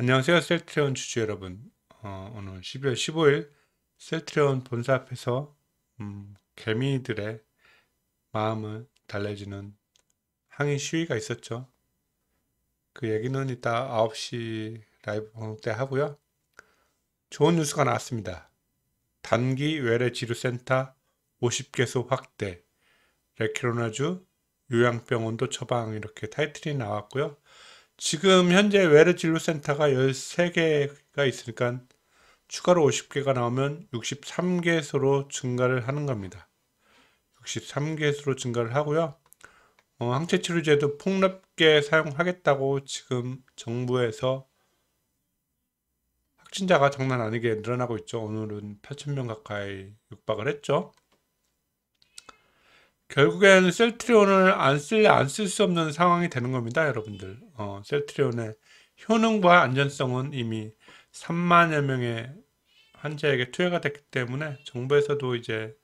안녕하세요 셀트리온 주주 여러분 어, 오늘 12월 15일 셀트리온 본사 앞에서 음, 개미들의 마음을 달래주는 항의 시위가 있었죠 그 얘기는 이따 9시 라이브 방송 때 하고요 좋은 뉴스가 나왔습니다 단기 외래 지료센터 50개소 확대 레키로나주 요양병원도 처방 이렇게 타이틀이 나왔고요 지금 현재 외래 진료센터가 13개가 있으니까 추가로 50개가 나오면 6 3개소로 증가를 하는 겁니다. 6 3개소로 증가를 하고요. 어, 항체치료제도 폭넓게 사용하겠다고 지금 정부에서 확진자가 장난 아니게 늘어나고 있죠. 오늘은 8,000명 가까이 육박을 했죠. 결국엔 셀트리온을 안 쓸래 안쓸 수 없는 상황이 되는 겁니다 여러분들 어, 셀트리온의 효능과 안전성은 이미 3만여 명의 환자에게 투여가 됐기 때문에 정부에서도 이제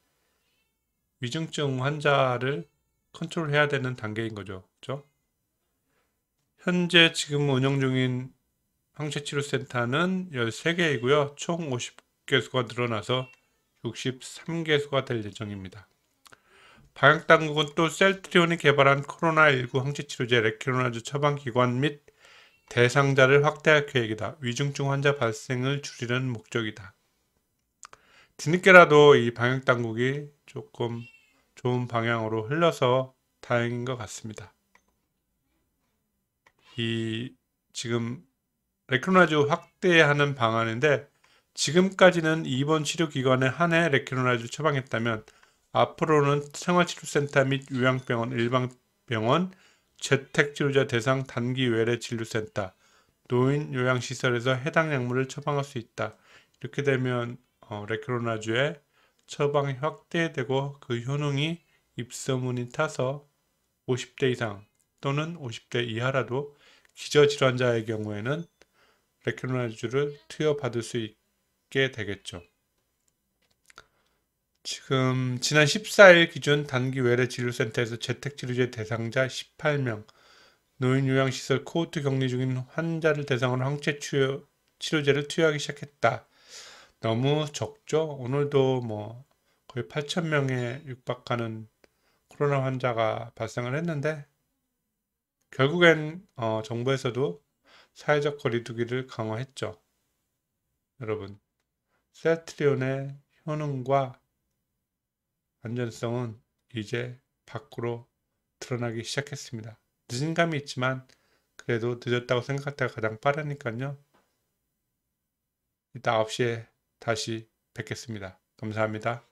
위중증 환자를 컨트롤해야 되는 단계인 거죠 그렇죠? 현재 지금 운영 중인 항체치료센터는 13개이고요 총 50개수가 늘어나서 63개수가 될 예정입니다 방역당국은 또 셀트리온이 개발한 코로나19 항체치료제 레키로나즈 처방기관 및 대상자를 확대할 계획이다. 위중증 환자 발생을 줄이는 목적이다. 뒤늦게라도 이 방역당국이 조금 좋은 방향으로 흘러서 다행인 것 같습니다. 이 지금 레키로나즈 확대하는 방안인데 지금까지는 입원 치료 기관에 한해 레키로나즈 처방했다면 앞으로는 생활치료센터 및 요양병원, 일방병원 재택치료자 대상 단기 외래 진료센터, 노인 요양시설에서 해당 약물을 처방할 수 있다. 이렇게 되면 어, 레크로나주의 처방이 확대되고 그 효능이 입소문이 타서 50대 이상 또는 50대 이하라도 기저질환자의 경우에는 레크로나주를 투여받을 수 있게 되겠죠. 지금 지난 14일 기준 단기 외래 진료센터에서 재택치료제 대상자 18명, 노인요양시설 코호트 격리 중인 환자를 대상으로 항체 치료제를 투여하기 시작했다. 너무 적죠? 오늘도 뭐 거의 8천 명에 육박하는 코로나 환자가 발생을 했는데 결국엔 어, 정부에서도 사회적 거리두기를 강화했죠. 여러분, 셀트리온의 효능과 안전성은 이제 밖으로 드러나기 시작했습니다. 늦은 감이 있지만 그래도 늦었다고 생각할 때가 가장 빠르니까요. 이따 9시에 다시 뵙겠습니다. 감사합니다.